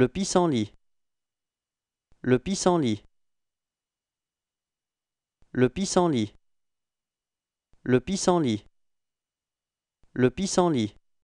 Le pissenlit. Le pissenlit. Le pissenlit. Le pissenlit. Le pissenlit.